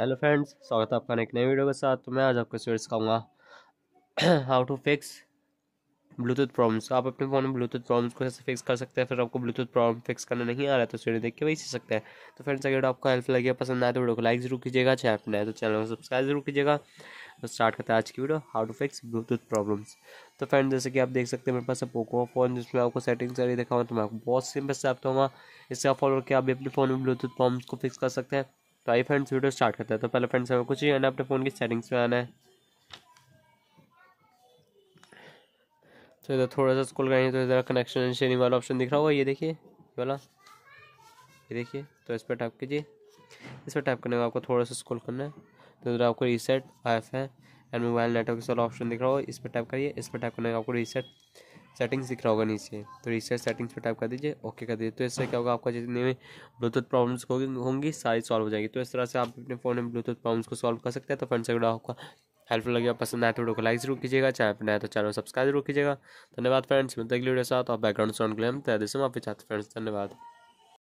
hello friends स्वागत है आपका एक नए वीडियो के साथ तो मैं आज आपको इसमें सिखाऊंगा how to fix Bluetooth problems आप अपने फ़ोन में ब्लूटूथ प्रॉब्लम्स को कैसे फिक्स कर सकते हैं फिर आपको ब्लूटूथ प्रॉब्लम फिक्स करना नहीं आ रहा है तो वीडियो देख के वही सीख सकते हैं तो फ्रेंड्स अगर आपको हेल्प लगे पसंद आए तो वीडियो को लाइक जरूर कीजिएगा चाहे अपने तो चैनल को सब्सक्राइब जरूर कीजिएगा तो स्टार्ट करते हैं आज की video how to fix Bluetooth problems तो फ्रेंड जैसे कि आप देख सकते हैं मेरे पास पोको फोन जिसमें आपको सेटिंग्स सारी दिखाऊँ तो मैं आपको बहुत सिंपल से दूँगा इसका आप फॉलो करके आप भी अपने फ़ोन में ब्लूटूथ प्रॉब्लम्स को फिक्स कर सकते हैं तो आई फ्रेंड्स वीडियो स्टार्ट करते हैं तो पहले फ्रेंड्स हमें कुछ ही आना अपने फ़ोन की सेटिंग्स में आना है तो इधर थोड़ा सा स्कूल करेंगे तो इधर कनेक्शन शेयरिंग वाला ऑप्शन दिख रहा होगा ये देखिए वाला ये देखिए तो इस पर टाइप कीजिए इस पर टाइप करने का आपको थोड़ा सा स्कूल करना है तो इधर आपको रीसेट आई एफ है एंड मोबाइल नेटवर्क वाला ऑप्शन दिख रहा होगा इस पर टाइप करिए इस पर टाइप करने का आपको रीसेट सेटिंग्स दिख रहा होगा नीचे तो रिसेट सेटिंग्स पर टाइप कर दीजिए ओके कर दीजिए तो इससे क्या होगा आपका जितने भी ब्लूटूथ प्रॉब्लम्स होगी होंगी सारी सॉल्व हो जाएगी तो इस तरह से आप अपने फ़ोन में ब्लूटूथ प्रॉब्लम्स को सॉल्व कर सकते हैं तो फ्रेंड्स अगर आपका हेल्पफुल लगेगा पसंद आए तो वीडियो को लाइक जरूर कीजिएगा चैनल पर नया तो चैनल सब्सक्राइब जरूर कीजिएगा धन्यवाद फ्रेंड्स मिलते अगली वीडियो साथ और बैकग्राउंड साउंड के लिए हम तैयार से माफी चाहते फ्रेंड्स धन्यवाद